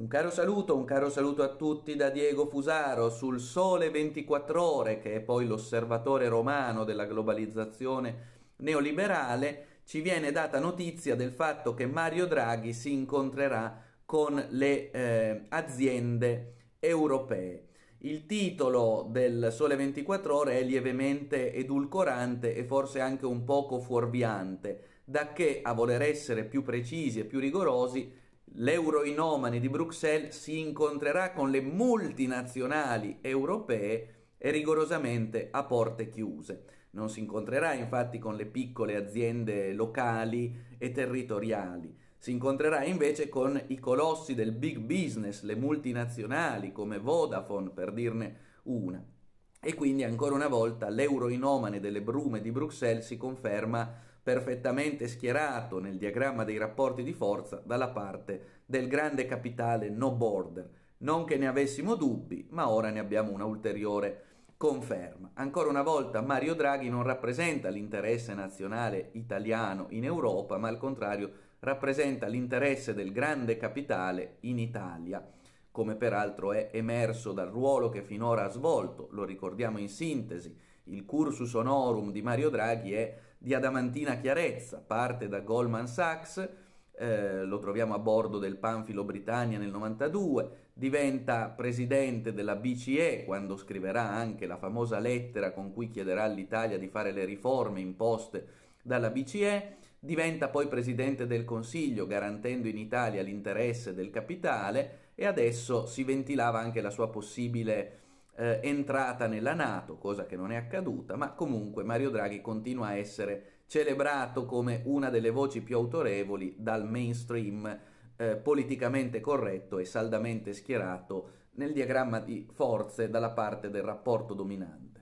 Un caro saluto, un caro saluto a tutti da Diego Fusaro sul Sole 24 Ore, che è poi l'osservatore romano della globalizzazione neoliberale. Ci viene data notizia del fatto che Mario Draghi si incontrerà con le eh, aziende europee. Il titolo del Sole 24 Ore è lievemente edulcorante e forse anche un poco fuorviante, da che, a voler essere più precisi e più rigorosi, l'euroinomani di Bruxelles si incontrerà con le multinazionali europee e rigorosamente a porte chiuse. Non si incontrerà infatti con le piccole aziende locali e territoriali, si incontrerà invece con i colossi del big business, le multinazionali come Vodafone per dirne una. E quindi ancora una volta l'euroinomane delle brume di Bruxelles si conferma perfettamente schierato nel diagramma dei rapporti di forza dalla parte del grande capitale no border. Non che ne avessimo dubbi, ma ora ne abbiamo una ulteriore conferma. Ancora una volta Mario Draghi non rappresenta l'interesse nazionale italiano in Europa, ma al contrario rappresenta l'interesse del grande capitale in Italia, come peraltro è emerso dal ruolo che finora ha svolto, lo ricordiamo in sintesi, il cursus honorum di Mario Draghi è di adamantina chiarezza, parte da Goldman Sachs, eh, lo troviamo a bordo del Panfilo Britannia nel 92, diventa presidente della BCE quando scriverà anche la famosa lettera con cui chiederà all'Italia di fare le riforme imposte dalla BCE, diventa poi presidente del Consiglio garantendo in Italia l'interesse del capitale e adesso si ventilava anche la sua possibile eh, entrata nella Nato, cosa che non è accaduta, ma comunque Mario Draghi continua a essere celebrato come una delle voci più autorevoli dal mainstream eh, politicamente corretto e saldamente schierato nel diagramma di forze dalla parte del rapporto dominante.